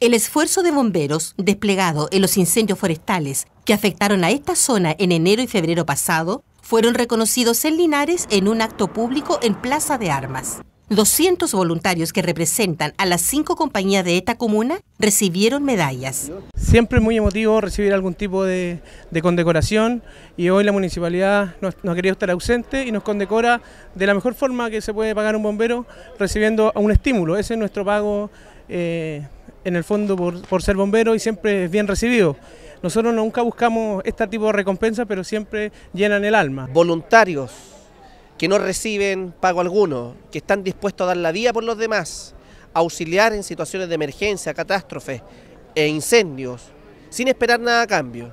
El esfuerzo de bomberos desplegado en los incendios forestales que afectaron a esta zona en enero y febrero pasado fueron reconocidos en Linares en un acto público en Plaza de Armas. 200 voluntarios que representan a las cinco compañías de esta comuna recibieron medallas. Siempre es muy emotivo recibir algún tipo de, condecoración y hoy la municipalidad nos, nos, ha querido estar ausente y nos condecora de la mejor forma que se puede pagar un bombero recibiendo un estímulo. Ese es nuestro pago eh, en el fondo por, ser bombero y siempre es bien recibido. Nosotros nunca buscamos este tipo de recompensa, pero siempre llenan el alma. Voluntarios que no reciben pago alguno, que están dispuestos a dar la vida por los demás, auxiliar en situaciones de emergencia, catástrofes e incendios, sin esperar nada a cambio.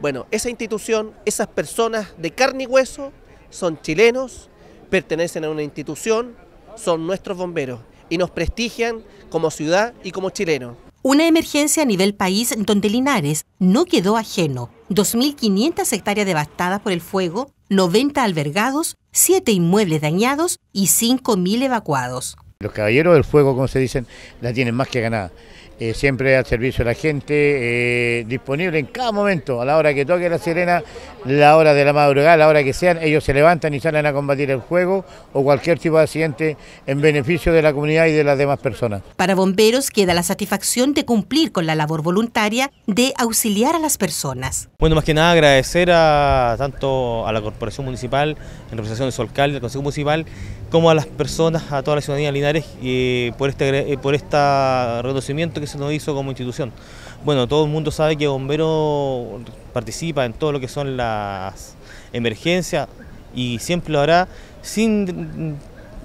Bueno, esa institución, esas personas de carne y hueso son chilenos, pertenecen a una institución, son nuestros bomberos y nos prestigian como ciudad y como chileno. Una emergencia a nivel país donde Linares no quedó ajeno. 2.500 hectáreas devastadas por el fuego, 90 albergados, 7 inmuebles dañados y 5.000 evacuados. Los caballeros del fuego, como se dicen, la tienen más que ganada. Eh, siempre al servicio de la gente, eh, disponible en cada momento, a la hora que toque la sirena, la hora de la madrugada, la hora que sean, ellos se levantan y salen a combatir el fuego o cualquier tipo de accidente en beneficio de la comunidad y de las demás personas. Para bomberos queda la satisfacción de cumplir con la labor voluntaria de auxiliar a las personas. Bueno, más que nada agradecer a tanto a la Corporación Municipal, en representación de su alcalde, del Consejo Municipal, como a las personas, a toda la ciudadanía por este por reconocimiento que se nos hizo como institución. Bueno, todo el mundo sabe que Bombero participa en todo lo que son las emergencias y siempre lo hará sin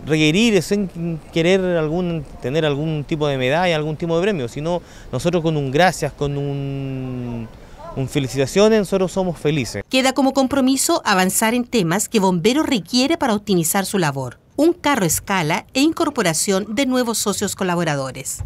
requerir, sin querer algún, tener algún tipo de medalla, algún tipo de premio, sino nosotros con un gracias, con un un felicitaciones, nosotros somos felices. Queda como compromiso avanzar en temas que Bombero requiere para optimizar su labor un carro escala e incorporación de nuevos socios colaboradores.